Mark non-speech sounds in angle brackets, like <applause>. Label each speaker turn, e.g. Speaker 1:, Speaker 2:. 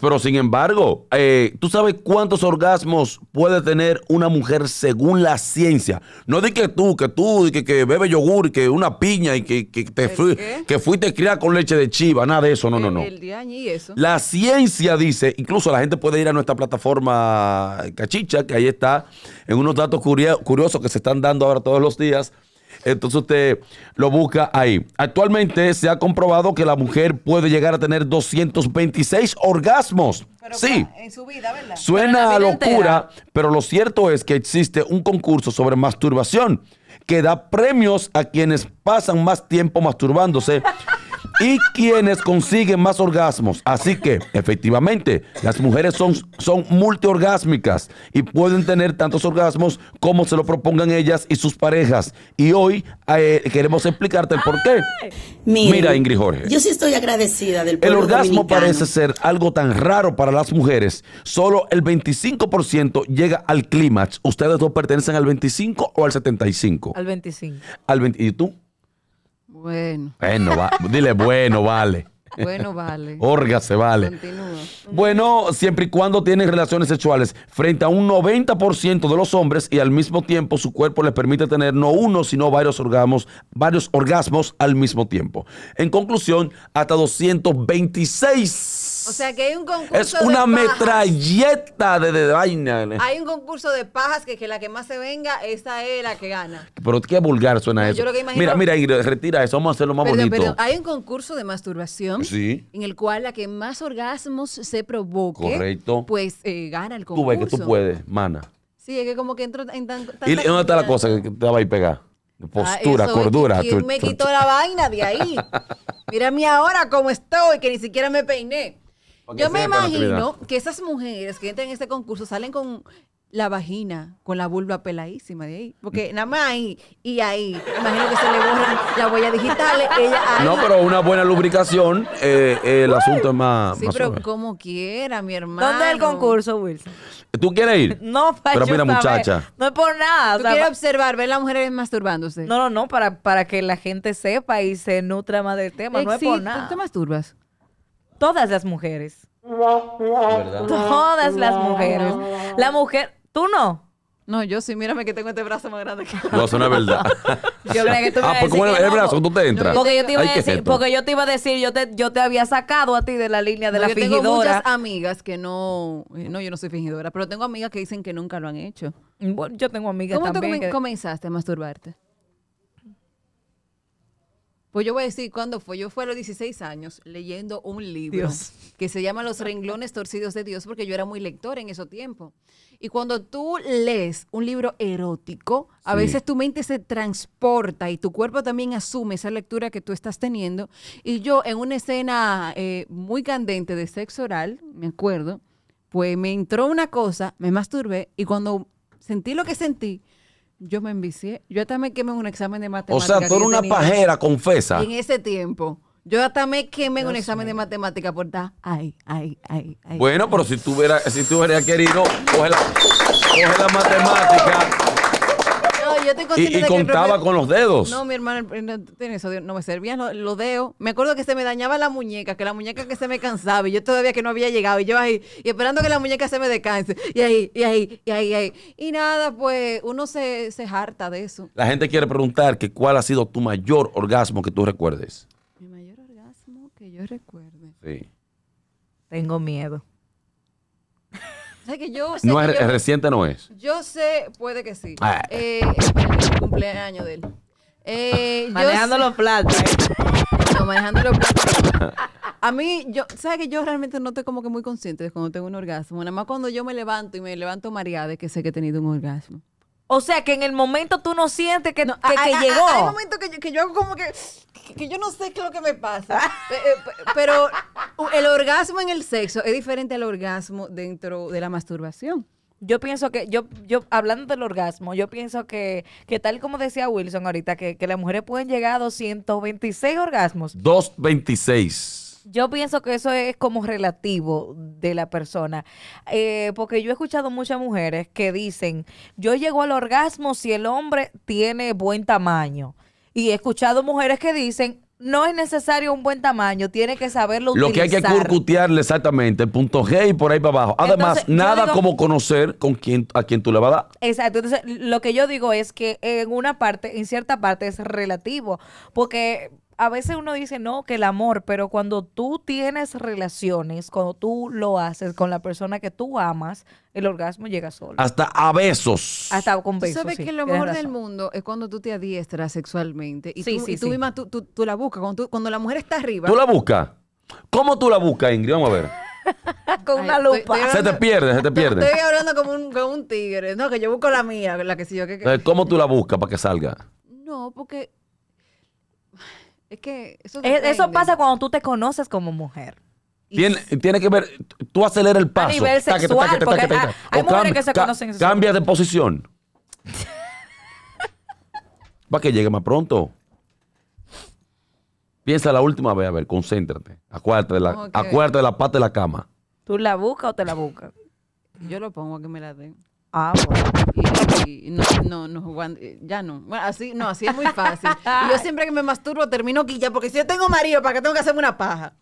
Speaker 1: pero sin embargo, eh, ¿tú sabes cuántos orgasmos puede tener una mujer según la ciencia? No di que tú, que tú, que, que bebe yogur, que una piña y que, te que fuiste criada con leche de chiva, nada de eso, no, no, no. El eso. La ciencia dice, incluso la gente puede ir a nuestra plataforma Cachicha, que ahí está, en unos datos curiosos que se están dando ahora todos los días entonces usted lo busca ahí. Actualmente se ha comprobado que la mujer puede llegar a tener 226 orgasmos. sí. En su vida, ¿verdad? Suena a locura, pero lo cierto es que existe un concurso sobre masturbación que da premios a quienes pasan más tiempo masturbándose. <laughs> y quienes consiguen más orgasmos. Así que, efectivamente, las mujeres son, son multiorgásmicas y pueden tener tantos orgasmos como se lo propongan ellas y sus parejas. Y hoy eh, queremos explicarte el por qué.
Speaker 2: Mira, Ingrid Jorge. Yo sí estoy agradecida del El orgasmo parece
Speaker 1: ser algo tan raro para las mujeres. Solo el 25% llega al clímax. Ustedes dos pertenecen al 25 o al 75? Al 25. Al ¿Y tú? Bueno. Bueno, dile bueno, vale. <laughs> Bueno, vale. Orga se vale. Bueno, siempre y cuando tienen relaciones sexuales frente a un 90% de los hombres y al mismo tiempo su cuerpo les permite tener no uno, sino varios orgasmos, varios orgasmos al mismo tiempo. En conclusión, hasta 226
Speaker 2: o sea que hay un concurso. Es una
Speaker 1: metralleta de, vaina.
Speaker 2: Hay un concurso de pajas que, que, la que más se venga, esa es la que gana.
Speaker 1: Pero qué vulgar suena eso. Yo que Mira, mira, retira eso, vamos a hacerlo más bonito. Pero Hay
Speaker 2: un concurso de masturbación sí. en el cual la que más orgasmos se provoque, Correcto. pues eh, gana el concurso. Tú ves que tú puedes, mana. Sí, es que como que entro en tan. ¿Y dónde está la cosa
Speaker 1: que te va a ir pegar? Ah, postura, cordura. Y me quitó la
Speaker 2: vaina de ahí? <laughs> Mírame ahora cómo estoy, que ni siquiera me peiné.
Speaker 1: Yo me imagino
Speaker 2: que esas mujeres que entran en este concurso salen con la vagina, con la vulva peladísima de ahí. Porque nada más ahí y ahí. Imagino que se le borran las huellas digitales. No, pero
Speaker 1: una buena lubricación, eh, el asunto es más. Sí, pero
Speaker 2: como
Speaker 3: quiera, mi hermano. ¿Dónde es el concurso, Wilson?
Speaker 1: ¿Tú quieres ir? <laughs> No, para Pero mira, muchacha.
Speaker 3: No es por
Speaker 2: nada. Tú quieres
Speaker 3: observar, ver a las mujeres masturbándose. No, no, no, para, para que la gente sepa y se nutra más del tema. no es por nada. ¿Tú te masturbas? todas las mujeres.
Speaker 2: Todas
Speaker 3: las mujeres. La mujer, tú no. No, yo sí, mírame que tengo este brazo más grande que No, eso no es verdad.
Speaker 2: <laughs>
Speaker 1: yo creo que tú ah, porque el brazo, tú te entras. Porque
Speaker 3: yo te iba, a decir, yo te yo te, había sacado a ti de la línea de no, la yo fingidora. Tengo muchas
Speaker 2: amigas que no, no, yo no soy fingidora, pero tengo amigas que dicen que nunca lo han hecho. yo tengo amigas ¿Cómo también. ¿Cómo tú comenzaste a masturbarte? Pues yo voy a decir cuándo fue. Yo fue a los 16 años leyendo un libro que se llama Los renglones torcidos de Dios, porque yo era muy lector en ese tiempo. Y cuando tú lees un libro erótico, a veces tu mente se transporta y tu cuerpo también asume esa lectura que tú estás teniendo. Y yo en una escena eh, muy candente de sexo oral, me acuerdo, pues me entró una cosa, me masturbé y cuando sentí lo que sentí, yo me envicié. Yo hasta me quemé en un examen de matemáticas. O sea, tú eres una pajera, confesa. En ese tiempo. Yo hasta me quemé en un examen de matemáticas por
Speaker 1: Ay, ay, ay, Bueno, pero si tú hubieras, si tú querido, coge la, coge la matemática
Speaker 2: y, contaba con los dedos. No, mi hermano, no, no me servían los dedos. Me acuerdo que se me dañaba la muñeca, que la muñeca que se me cansaba y yo todavía que no había llegado y yo ahí, y esperando que la muñeca se me descanse. Y ahí, y ahí, y ahí, y ahí. Y nada, pues uno se, se harta de eso.
Speaker 1: La gente quiere preguntar que cuál ha sido tu mayor orgasmo que tú recuerdes. Mi mayor
Speaker 2: orgasmo que yo recuerde.
Speaker 1: Sí.
Speaker 3: Tengo miedo
Speaker 2: que yo sé no es reciente no es yo sé puede que sí ah. eh, cumpleaños de él eh, manejando los platos ¿eh? no, manejando los platos a mí yo sabes que yo realmente no estoy como que muy consciente de cuando tengo un orgasmo nada más cuando yo me levanto y me levanto mareada de que sé que he tenido un orgasmo o sea, que en el momento tú no sientes que, que, llegó. hay momentos que, yo hago como que, yo no sé qué es lo que me pasa. <laughs> Eh, eh, pero el orgasmo en el sexo es diferente al orgasmo dentro de la masturbación. Yo pienso que, yo, yo, hablando del orgasmo,
Speaker 3: yo pienso que, que tal como decía Wilson ahorita, que, que las mujeres pueden llegar a 226 orgasmos.
Speaker 1: 226.
Speaker 3: Yo pienso que eso es como relativo de la persona, eh, porque yo he escuchado muchas mujeres que dicen, yo llego al orgasmo si el hombre tiene buen tamaño. Y he escuchado mujeres que dicen, no es necesario un buen tamaño, tiene que saberlo Lo que hay que
Speaker 1: curcutearle exactamente, el punto G y por ahí para abajo. Además, nada como conocer con quién, a quién tú le vas a dar.
Speaker 3: Exacto, entonces lo que yo digo es que en una parte, en cierta parte es relativo, porque a veces uno dice, no, que el amor, pero cuando tú tienes relaciones, cuando tú lo haces con la persona que tú amas, el orgasmo llega solo.
Speaker 1: Hasta a besos.
Speaker 3: Hasta con besos.
Speaker 2: ¿Tú sabes que lo mejor del mundo es cuando tú te adiestras sexualmente. Y sí, tú, sí, tú misma tú, la buscas. Cuando, la mujer está arriba. ¿Tú la
Speaker 1: buscas? ¿Cómo tú la buscas, Ingrid? Vamos a ver.
Speaker 2: <laughs> con una lupa. se te
Speaker 1: pierde, se te pierde. Estoy
Speaker 2: hablando como un, como un tigre. No, que yo busco la mía, la que si yo que, eh,
Speaker 1: ¿Cómo tú la buscas para que salga?
Speaker 2: No, porque
Speaker 3: es que eso, pasa cuando tú te conoces como mujer.
Speaker 1: Tiene, tiene, que ver, tú acelera el paso. A nivel sexual, hay, mujeres que se conocen. Cambia de posición. Para <laughs> que llegue más pronto. Piensa la última vez, a ver, concéntrate. Acuérdate de la, parte de la pata de la cama.
Speaker 2: ¿Tú la buscas o te la buscas? Yo lo pongo a que me la den. Ah, Y, no, no, eh, ya no. Bueno, así, no, así es muy fácil. yo siempre que me masturbo termino quilla, porque si yo tengo marido, ¿para qué tengo que hacerme una paja?